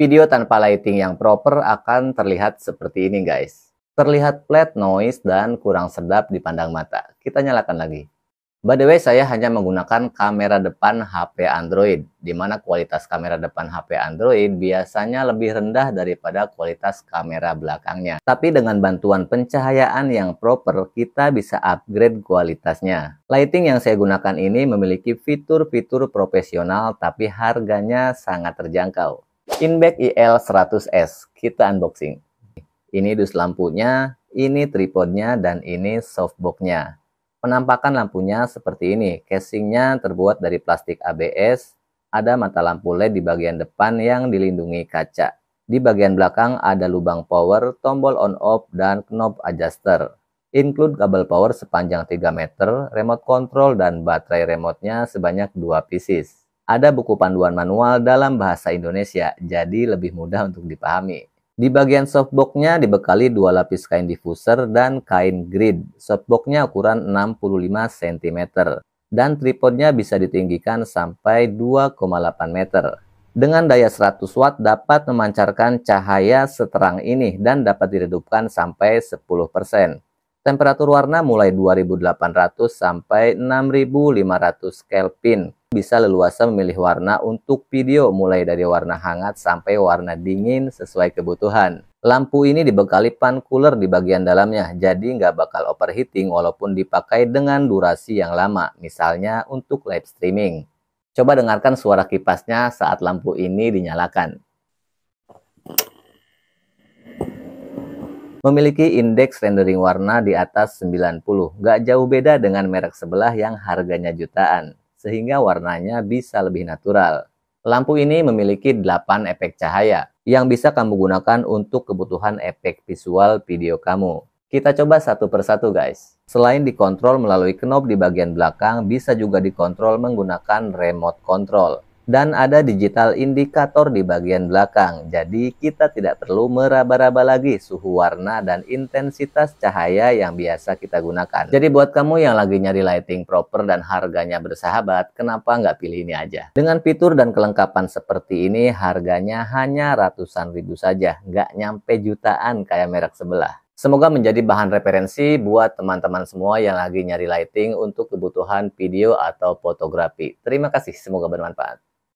Video tanpa lighting yang proper akan terlihat seperti ini guys. Terlihat flat noise dan kurang sedap dipandang mata. Kita nyalakan lagi. By the way, saya hanya menggunakan kamera depan HP Android, di mana kualitas kamera depan HP Android biasanya lebih rendah daripada kualitas kamera belakangnya. Tapi dengan bantuan pencahayaan yang proper, kita bisa upgrade kualitasnya. Lighting yang saya gunakan ini memiliki fitur-fitur profesional tapi harganya sangat terjangkau. Inback IL100S. Kita unboxing. Ini dus lampunya, ini tripodnya, dan ini softboxnya. Penampakan lampunya seperti ini. Casingnya terbuat dari plastik ABS. Ada mata lampu LED di bagian depan yang dilindungi kaca. Di bagian belakang ada lubang power, tombol on-off, dan knob adjuster. Include kabel power sepanjang 3 meter, remote control, dan baterai remotenya sebanyak 2 pieces ada buku panduan manual dalam bahasa Indonesia, jadi lebih mudah untuk dipahami. Di bagian softboxnya dibekali dua lapis kain diffuser dan kain grid. Softboxnya ukuran 65 cm dan tripodnya bisa ditinggikan sampai 2,8 meter. Dengan daya 100 watt dapat memancarkan cahaya seterang ini dan dapat diredupkan sampai 10%. Temperatur warna mulai 2800 sampai 6500 Kelvin. Bisa leluasa memilih warna untuk video mulai dari warna hangat sampai warna dingin sesuai kebutuhan. Lampu ini dibekali pan cooler di bagian dalamnya, jadi nggak bakal overheating walaupun dipakai dengan durasi yang lama, misalnya untuk live streaming. Coba dengarkan suara kipasnya saat lampu ini dinyalakan. Memiliki indeks rendering warna di atas 90, gak jauh beda dengan merek sebelah yang harganya jutaan, sehingga warnanya bisa lebih natural. Lampu ini memiliki 8 efek cahaya yang bisa kamu gunakan untuk kebutuhan efek visual video kamu. Kita coba satu persatu guys. Selain dikontrol melalui knob di bagian belakang, bisa juga dikontrol menggunakan remote control dan ada digital indikator di bagian belakang. Jadi kita tidak perlu meraba-raba lagi suhu warna dan intensitas cahaya yang biasa kita gunakan. Jadi buat kamu yang lagi nyari lighting proper dan harganya bersahabat, kenapa nggak pilih ini aja? Dengan fitur dan kelengkapan seperti ini, harganya hanya ratusan ribu saja, nggak nyampe jutaan kayak merek sebelah. Semoga menjadi bahan referensi buat teman-teman semua yang lagi nyari lighting untuk kebutuhan video atau fotografi. Terima kasih, semoga bermanfaat.